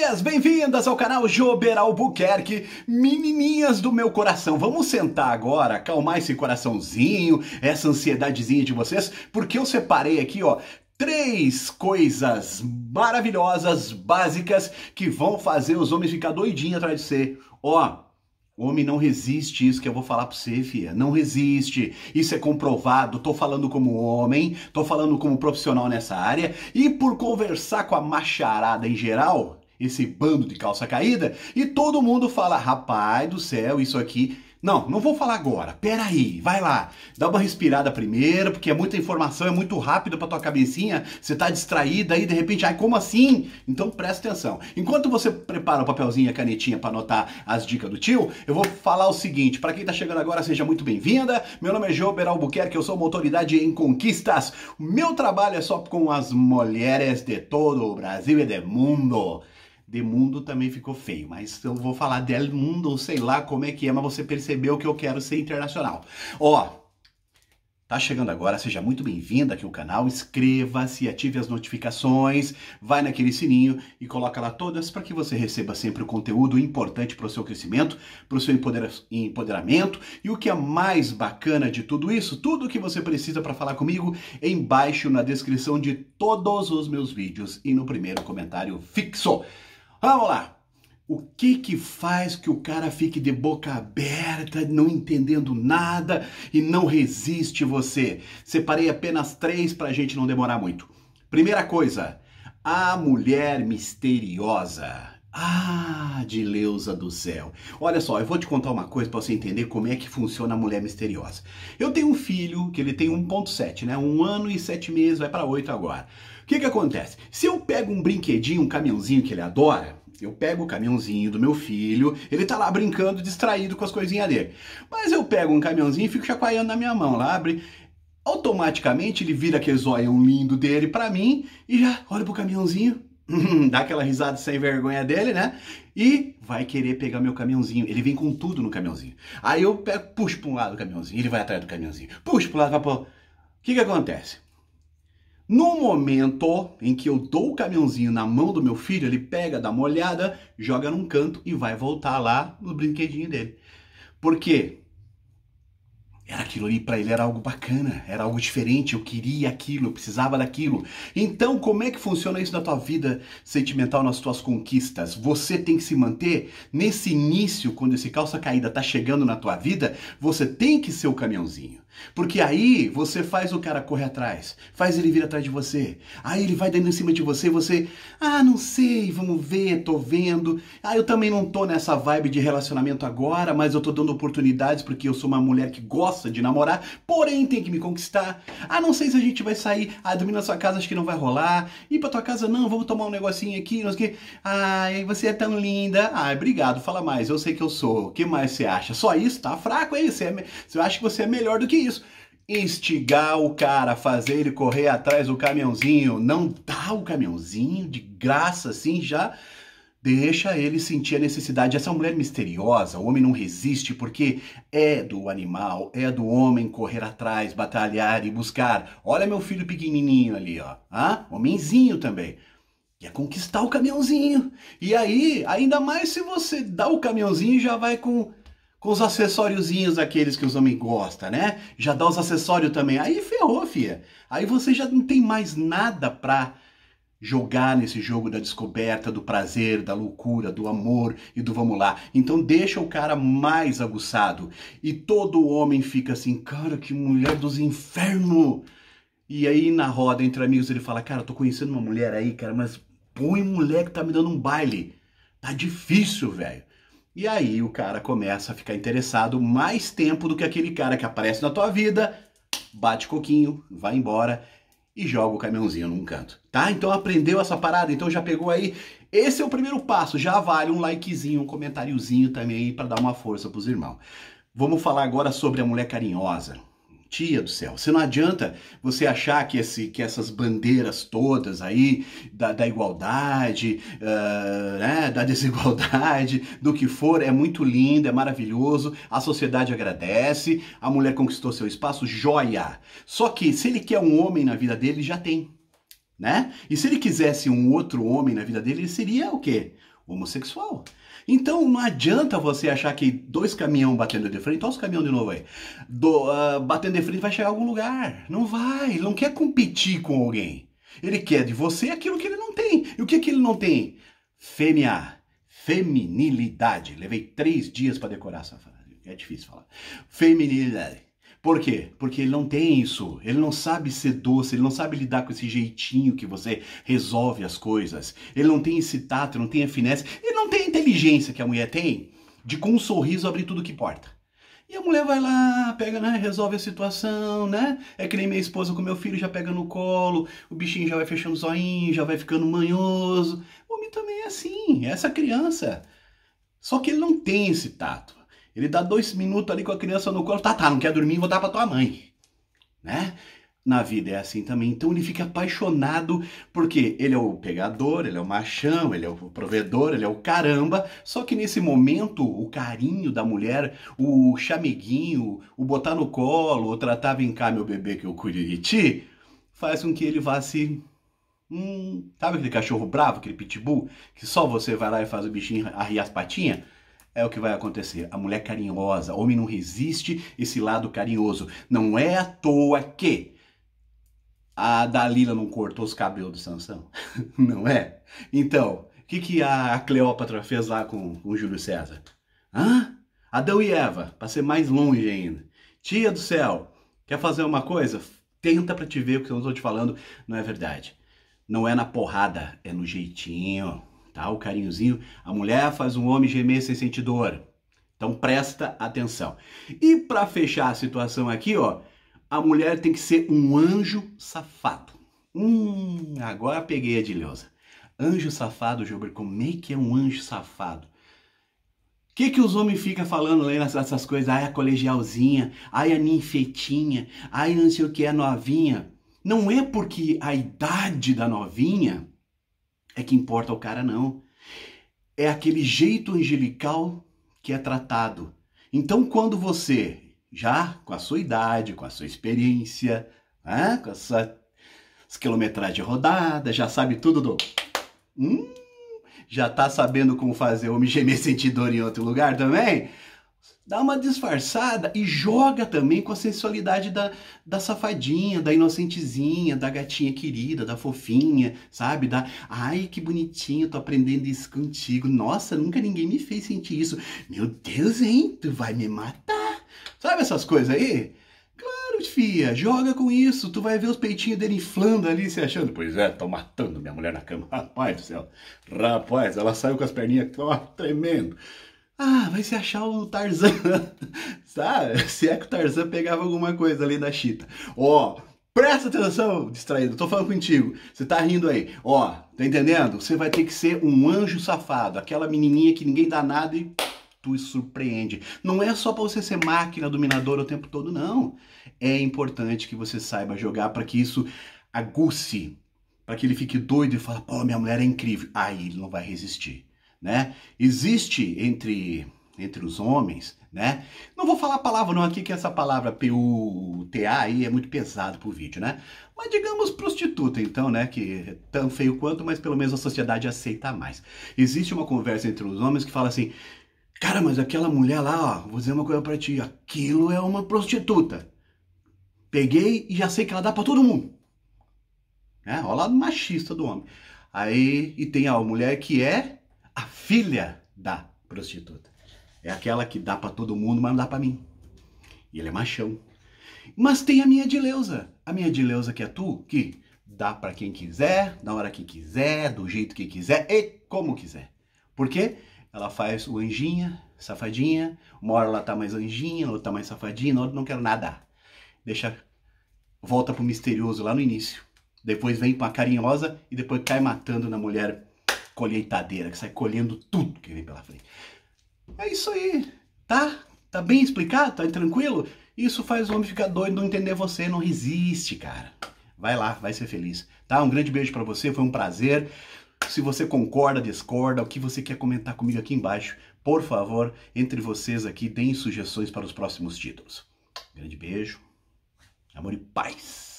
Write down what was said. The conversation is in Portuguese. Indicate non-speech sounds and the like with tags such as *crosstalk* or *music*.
dias! Bem-vindas ao canal Jober Albuquerque, menininhas do meu coração. Vamos sentar agora, acalmar esse coraçãozinho, essa ansiedadezinha de vocês, porque eu separei aqui, ó, três coisas maravilhosas, básicas, que vão fazer os homens ficar doidinhos atrás de você. Ó, Homem, não resiste isso que eu vou falar pra você, filha. Não resiste. Isso é comprovado. Tô falando como homem, tô falando como profissional nessa área. E por conversar com a macharada em geral, esse bando de calça caída, e todo mundo fala: rapaz do céu, isso aqui. Não, não vou falar agora. Pera aí, vai lá. Dá uma respirada primeiro, porque é muita informação, é muito rápido para tua cabecinha. Você tá distraída aí, de repente, ai, como assim? Então presta atenção. Enquanto você prepara o papelzinho e a canetinha para anotar as dicas do tio, eu vou falar o seguinte, para quem tá chegando agora, seja muito bem-vinda. Meu nome é Jober Albuquerque, eu sou uma autoridade em conquistas. O meu trabalho é só com as mulheres de todo o Brasil e do mundo. De Mundo também ficou feio, mas eu vou falar Del Mundo, sei lá como é que é, mas você percebeu que eu quero ser internacional. Ó, Tá chegando agora, seja muito bem-vindo aqui ao canal, inscreva-se, ative as notificações, vai naquele sininho e coloca lá todas para que você receba sempre o conteúdo importante para o seu crescimento, para o seu empoderamento e o que é mais bacana de tudo isso, tudo o que você precisa para falar comigo, embaixo na descrição de todos os meus vídeos e no primeiro comentário fixo. Vamos lá. O que que faz que o cara fique de boca aberta, não entendendo nada e não resiste você? Separei apenas três para a gente não demorar muito. Primeira coisa, a mulher misteriosa. Ah, de Leusa do céu. Olha só, eu vou te contar uma coisa para você entender como é que funciona a mulher misteriosa. Eu tenho um filho que ele tem 1.7, né? Um ano e sete meses, vai para oito agora. O que que acontece? Se eu pego um brinquedinho, um caminhãozinho que ele adora, eu pego o caminhãozinho do meu filho, ele tá lá brincando, distraído com as coisinhas dele. Mas eu pego um caminhãozinho e fico chacoalhando na minha mão, lá abre, automaticamente ele vira aquele zóio lindo dele para mim e já olha pro caminhãozinho, *laughs* dá aquela risada sem vergonha dele, né? E vai querer pegar meu caminhãozinho. Ele vem com tudo no caminhãozinho. Aí eu pego, puxo para um lado o caminhãozinho, ele vai atrás do caminhãozinho. Puxo para um lado, vai pro... O que que acontece? No momento em que eu dou o caminhãozinho na mão do meu filho, ele pega, dá uma olhada, joga num canto e vai voltar lá no brinquedinho dele. Por quê? Era aquilo ali para ele era algo bacana, era algo diferente, eu queria aquilo, eu precisava daquilo. Então, como é que funciona isso na tua vida sentimental, nas tuas conquistas? Você tem que se manter nesse início, quando esse calça caída tá chegando na tua vida, você tem que ser o caminhãozinho. Porque aí você faz o cara correr atrás, faz ele vir atrás de você. Aí ele vai dando em cima de você e você, ah, não sei, vamos ver, tô vendo. Ah, eu também não tô nessa vibe de relacionamento agora, mas eu tô dando oportunidades porque eu sou uma mulher que gosta gosta de namorar, porém tem que me conquistar. Ah, não sei se a gente vai sair, ah, dormir na sua casa acho que não vai rolar. Ir pra tua casa não, vamos tomar um negocinho aqui, não sei o quê. Ai, você é tão linda. Ai, obrigado, fala mais, eu sei que eu sou. O que mais você acha? Só isso? Tá fraco, hein? Você, é, você acha que você é melhor do que isso instigar o cara, fazer ele correr atrás do caminhãozinho, não dá o caminhãozinho de graça assim já Deixa ele sentir a necessidade. Essa mulher misteriosa, o homem não resiste porque é do animal, é do homem correr atrás, batalhar e buscar. Olha meu filho pequenininho ali, ó. Ah, homenzinho também. quer é conquistar o caminhãozinho. E aí, ainda mais se você dá o caminhãozinho e já vai com, com os acessóriozinhos aqueles que os homens gostam, né? Já dá os acessórios também. Aí ferrou, fia. Aí você já não tem mais nada pra jogar nesse jogo da descoberta, do prazer, da loucura, do amor e do vamos lá. Então deixa o cara mais aguçado. E todo homem fica assim, cara, que mulher dos infernos! E aí na roda entre amigos ele fala, cara, tô conhecendo uma mulher aí, cara, mas põe mulher que tá me dando um baile. Tá difícil, velho. E aí o cara começa a ficar interessado mais tempo do que aquele cara que aparece na tua vida, bate coquinho, vai embora e joga o caminhãozinho num canto, tá? Então aprendeu essa parada, então já pegou aí. Esse é o primeiro passo, já vale um likezinho, um comentáriozinho também aí para dar uma força pros irmãos. Vamos falar agora sobre a mulher carinhosa tia do céu. Você não adianta você achar que, esse, que essas bandeiras todas aí da, da igualdade, uh, né, da *laughs* desigualdade, do que for, é muito lindo, é maravilhoso, a sociedade agradece, a mulher conquistou seu espaço, joia. Só que se ele quer um homem na vida dele, já tem. Né? E se ele quisesse um outro homem na vida dele, ele seria o quê? homossexual. Então não adianta você achar que dois caminhão batendo de frente, olha os caminhão de novo aí, do, uh, batendo de frente vai chegar a algum lugar. Não vai, ele não quer competir com alguém. Ele quer de você aquilo que ele não tem. E o que, que ele não tem? Fêmea, feminilidade. Levei três dias para decorar essa frase. É difícil falar. Feminilidade. Por quê? Porque ele não tem isso. Ele não sabe ser doce, ele não sabe lidar com esse jeitinho que você resolve as coisas. Ele não tem esse tato, não tem a finesse, ele não tem a inteligência que a mulher tem de com um sorriso abrir tudo que porta. E a mulher vai lá, pega, né, resolve a situação, né? É que nem minha esposa com meu filho, já pega no colo, o bichinho já vai fechando o zoinho, já vai ficando manhoso. O homem também é assim, é essa criança. Só que ele não tem esse tato. Ele dá dois minutos ali com a criança no colo, tá, tá, não quer dormir, vou dar pra tua mãe, né? Na vida é assim também. Então ele fica apaixonado porque ele é o pegador, ele é o machão, ele é o provedor, ele é o caramba. Só que nesse momento, o carinho da mulher, o chameguinho, o botar no colo, o tratar, vem cá, meu bebê, que eu cuido de ti, faz com que ele vá se Hum, sabe aquele cachorro bravo, aquele pitbull, que só você vai lá e faz o bichinho arriar as patinhas? é o que vai acontecer. A mulher carinhosa, homem não resiste esse lado carinhoso. Não é à toa que a Dalila não cortou os cabelos do Sansão, *laughs* não é? Então, o que, que a Cleópatra fez lá com, o Júlio César? Hã? Adão e Eva, para ser mais longe ainda. Tia do céu, quer fazer uma coisa? Tenta para te ver o que eu estou te falando, não é verdade. Não é na porrada, é no jeitinho tá? O carinhozinho, a mulher faz um homem gemer sem sentir dor. Então presta atenção. E para fechar a situação aqui, ó, a mulher tem que ser um anjo safado. Hum, agora peguei a de Anjo safado, Gilberto, como é que é um anjo safado? O que, que os homens ficam falando aí nessas coisas? Ai, a colegialzinha, ai, a ninfetinha, ai, não sei o que, a novinha. Não é porque a idade da novinha é que importa o cara, não. É aquele jeito angelical que é tratado. Então, quando você, já com a sua idade, com a sua experiência, né, com a sua quilometragem rodada, já sabe tudo do. Hum, já tá sabendo como fazer homem gemer sentir dor em outro lugar também? Dá uma disfarçada e joga também com a sensualidade da, da safadinha, da inocentezinha, da gatinha querida, da fofinha, sabe? Da ai que bonitinho, tô aprendendo isso contigo. Nossa, nunca ninguém me fez sentir isso. Meu Deus, hein? Tu vai me matar. Sabe essas coisas aí? Claro, fia, joga com isso. Tu vai ver os peitinhos dele inflando ali, se achando. Pois é, tô matando minha mulher na cama. *laughs* Rapaz do céu. Rapaz, ela saiu com as perninhas ó, tremendo. Ah, vai se achar o Tarzan. *laughs* Sabe? Se é que o Tarzan pegava alguma coisa ali da Chita. Ó, oh, presta atenção, distraído. Tô falando contigo. Você tá rindo aí. Ó, oh, tá entendendo? Você vai ter que ser um anjo safado. Aquela menininha que ninguém dá nada e tu surpreende. Não é só para você ser máquina dominadora o tempo todo, não. É importante que você saiba jogar para que isso aguce. Para que ele fique doido e fale, pô, minha mulher é incrível. Aí ele não vai resistir né? Existe entre entre os homens, né? Não vou falar a palavra não aqui que essa palavra PUTA aí é muito pesado pro vídeo, né? Mas digamos prostituta então, né, que é tão feio quanto, mas pelo menos a sociedade aceita mais. Existe uma conversa entre os homens que fala assim: "Cara, mas aquela mulher lá, ó, vou dizer uma coisa para ti, aquilo é uma prostituta. Peguei e já sei que ela dá para todo mundo." Né? Olha o lado machista do homem. Aí e tem a mulher que é a filha da prostituta. É aquela que dá para todo mundo, mas não dá para mim. E ele é machão. Mas tem a minha Edileuza. A minha Edileuza que é tu, que dá para quem quiser, na hora que quiser, do jeito que quiser e como quiser. Por quê? Ela faz o anjinha, safadinha, uma hora ela tá mais anjinha, outra tá mais safadinha, outra não quero nada. Deixa volta pro misterioso lá no início. Depois vem pra carinhosa e depois cai matando na mulher colheitadeira, que sai colhendo tudo que vem pela frente. É isso aí, tá? Tá bem explicado? Tá tranquilo? Isso faz o homem ficar doido, não entender você, não resiste, cara. Vai lá, vai ser feliz, tá? Um grande beijo para você, foi um prazer. Se você concorda, discorda, o que você quer comentar comigo aqui embaixo, por favor, entre vocês aqui, deem sugestões para os próximos títulos. Grande beijo, amor e paz.